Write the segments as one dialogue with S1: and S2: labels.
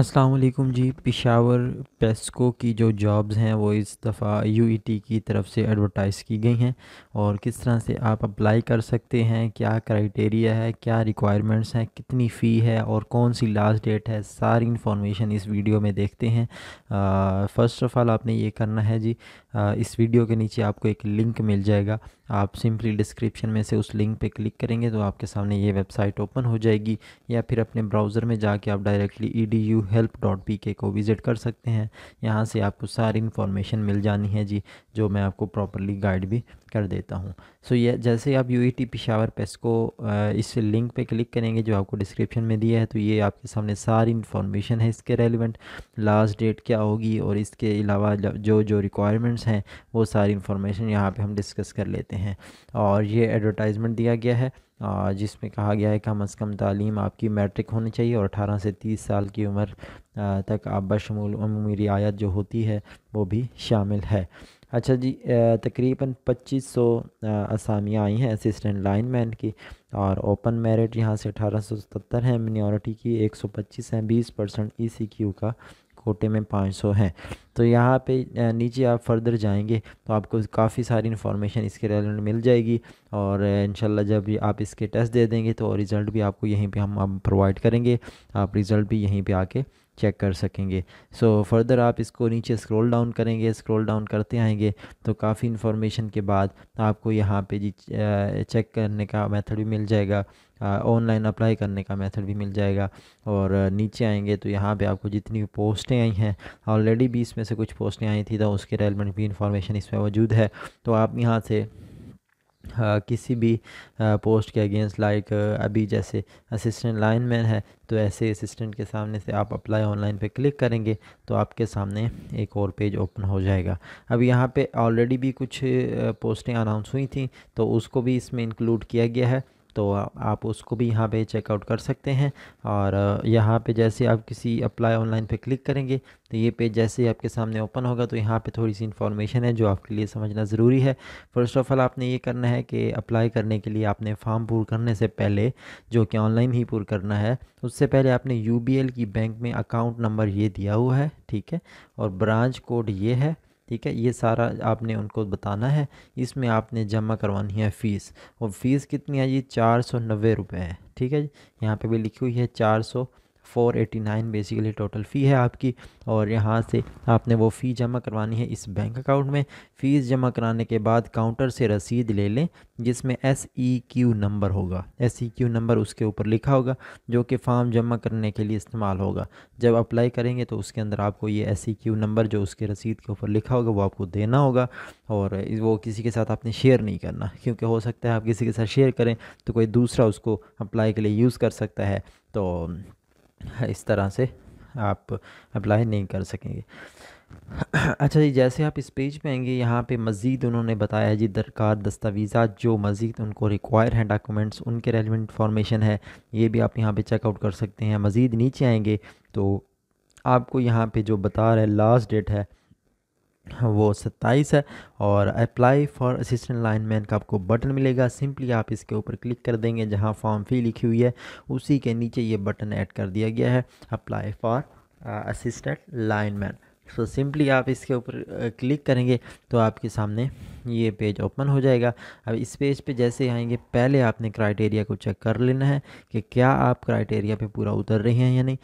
S1: असलकुम जी पिशावर पेस्को की जो जॉब्स हैं वो इस दफ़ा यूईटी e की तरफ से एडवरटाइज़ की गई हैं और किस तरह से आप अप्लाई कर सकते हैं क्या क्राइटेरिया है क्या रिक्वायरमेंट्स हैं कितनी फ़ी है और कौन सी लास्ट डेट है सारी इन्फॉर्मेशन इस वीडियो में देखते हैं फ़र्स्ट ऑफ़ ऑल आपने ये करना है जी आ, इस वीडियो के नीचे आपको एक लिंक मिल जाएगा आप सिंपली डिस्क्रिप्शन में से उस लिंक पे क्लिक करेंगे तो आपके सामने ये वेबसाइट ओपन हो जाएगी या फिर अपने ब्राउज़र में जाके आप directly E D U help dot P K को विज़िट कर सकते हैं यहाँ से आपको सारी इन्फॉर्मेशन मिल जानी है जी जो मैं आपको प्रॉपरली गाइड भी कर देता हूँ सो ये जैसे आप U E T Peshawar PESCO इस लिंक पे क्लिक करेंगे जो आपको डिस्क्रिप्शन में दिया है तो ये आपके सामने सारी इन्फॉर्मेशन है इसके रेलिवेंट लास्ट डेट क्या होगी और इसके अलावा जो जो रिक्वायरमेंट्स हैं वो सारी इन्फॉर्मेशन यहाँ पर हम डिस्कस कर लेते हैं हैं और ये एडवर्टाइज़मेंट दिया गया है जिसमें कहा गया है कम अज़ कम तालीम आपकी मैट्रिक होनी चाहिए और अठारह से तीस साल की उम्र तक आप बशमूल अमूमी रियायत जो होती है वो भी शामिल है अच्छा जी तकरीबन 2500 असामियाँ आई हैं असिस्टेंट लाइन मैन की और ओपन मेरिट यहाँ से 1877 है मिनॉरिटी की 125 हैं बीस परसेंट ई e का कोटे में 500 हैं तो यहाँ पे नीचे आप फर्दर जाएंगे तो आपको काफ़ी सारी इन्फॉर्मेशन इसके रिलेटेड मिल जाएगी और इन जब आप इसके टेस्ट दे देंगे तो रिज़ल्ट भी आपको यहीं पे हम प्रोवाइड करेंगे आप रिज़ल्ट भी यहीं पे आके चेक कर सकेंगे सो so, फर्दर आप इसको नीचे स्क्रॉल डाउन करेंगे स्क्रॉल डाउन करते आएंगे तो काफ़ी इन्फॉर्मेशन के बाद आपको यहाँ पे जी चेक करने का मेथड भी मिल जाएगा ऑनलाइन अप्लाई करने का मेथड भी मिल जाएगा और नीचे आएंगे तो यहाँ पे आपको जितनी पोस्टें आई हैं ऑलरेडी भी इसमें से कुछ पोस्टें आई थी तो उसके रेलमेंट भी इन्फॉर्मेशन इसमें मौजूद है तो आप यहाँ से किसी भी पोस्ट के अगेंस्ट लाइक अभी जैसे असिस्टेंट लाइन मैन है तो ऐसे असिस्टेंट के सामने से आप अप्लाई ऑनलाइन पे क्लिक करेंगे तो आपके सामने एक और पेज ओपन हो जाएगा अब यहाँ पे ऑलरेडी भी कुछ पोस्टें अनाउंस हुई थी तो उसको भी इसमें इंक्लूड किया गया है तो आप उसको भी यहाँ पे चेकआउट कर सकते हैं और यहाँ पे जैसे आप किसी अप्लाई ऑनलाइन पे क्लिक करेंगे तो ये पेज जैसे ही आपके सामने ओपन होगा तो यहाँ पे थोड़ी सी इन्फॉर्मेशन है जो आपके लिए समझना ज़रूरी है फ़र्स्ट ऑफ़ ऑल आपने ये करना है कि अप्लाई करने के लिए आपने फॉर्म पूर करने से पहले जो कि ऑनलाइन ही पूर करना है उससे पहले आपने यू की बैंक में अकाउंट नंबर ये दिया हुआ है ठीक है और ब्रांच कोड ये है ठीक है ये सारा आपने उनको बताना है इसमें आपने जमा करवानी है फ़ीस और फीस कितनी है जी चार सौ नब्बे रुपये है ठीक है जी यहाँ पर भी लिखी हुई है चार सौ four eighty nine basically total fee है आपकी और यहाँ से आपने वो फ़ी जमा करवानी है इस बैंक अकाउंट में फ़ीस जमा कराने के बाद काउंटर से रसीद ले लें जिसमें एस ई क्यू नंबर होगा एस ई क्यू नंबर उसके ऊपर लिखा होगा जो कि फॉर्म जमा करने के लिए इस्तेमाल होगा जब अप्लाई करेंगे तो उसके अंदर आपको ये एस ई क्यू नंबर जो उसके रसीद के ऊपर लिखा होगा वो आपको देना होगा और वो किसी के साथ आपने शेयर नहीं करना क्योंकि हो सकता है आप किसी के साथ शेयर करें तो कोई दूसरा उसको अप्लाई के लिए यूज़ कर सकता है तो इस तरह से आप अप्लाई नहीं कर सकेंगे अच्छा जी जैसे आप इस पेज पे आएंगे यहाँ पे मज़ीद उन्होंने बताया है जी दरकार दस्तावीज़ा जो मज़ीद उनको रिक्वायर हैं डॉक्यूमेंट्स उनके रेलिवेंट इंफॉर्मेशन है ये भी आप यहाँ पे चेकआउट कर सकते हैं मज़ीद नीचे आएंगे तो आपको यहाँ पे जो बता रहा है लास्ट डेट है वो सत्ताईस है और अप्लाई फॉर असिस्टेंट लाइनमैन का आपको बटन मिलेगा सिंपली आप इसके ऊपर क्लिक कर देंगे जहां फॉर्म फी लिखी हुई है उसी के नीचे ये बटन ऐड कर दिया गया है apply for assistant lineman so simply आप इसके ऊपर क्लिक uh, करेंगे तो आपके सामने ये पेज ओपन हो जाएगा अब इस पेज पे जैसे आएंगे पहले आपने क्राइटेरिया को चेक कर लेना है कि क्या आप क्राइटेरिया पे पूरा उतर रहे हैं या नहीं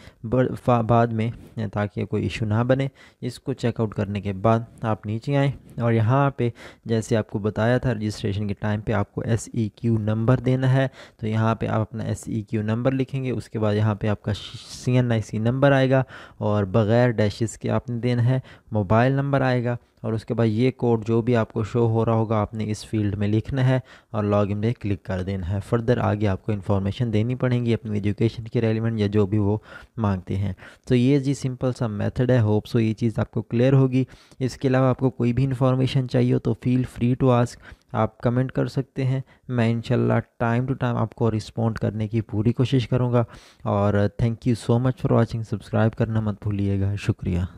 S1: बाद में ताकि कोई इशू ना बने इसको चेकआउट करने के बाद आप नीचे आएँ और यहाँ पे जैसे आपको बताया था रजिस्ट्रेशन के टाइम पे आपको एस ई क्यू नंबर देना है तो यहाँ पे आप अपना एस ई क्यू नंबर लिखेंगे उसके बाद यहाँ पे आपका सी एन आई सी नंबर आएगा और बग़ैर डैशेस के आपने देना है मोबाइल नंबर आएगा और उसके बाद ये कोड जो भी आपको शो हो रहा होगा आपने इस फील्ड में लिखना है और लॉग इन पर क्लिक कर देना है फर्दर आगे आपको इन्फॉर्मेशन देनी पड़ेगी अपनी एजुकेशन के रेलिवेंट या जो भी वो मांगते हैं तो ये जी सिंपल सा मेथड है होप सो ये चीज़ आपको क्लियर होगी इसके अलावा आपको कोई भी इन्फॉर्मेशन चाहिए हो तो फील फ्री टू आस्क आप कमेंट कर सकते हैं मैं इंशाल्लाह टाइम टू टाइम आपको रिस्पॉन्ड करने की पूरी कोशिश करूँगा और thank you so much for watching subscribe करना मत भूलिएगा शुक्रिया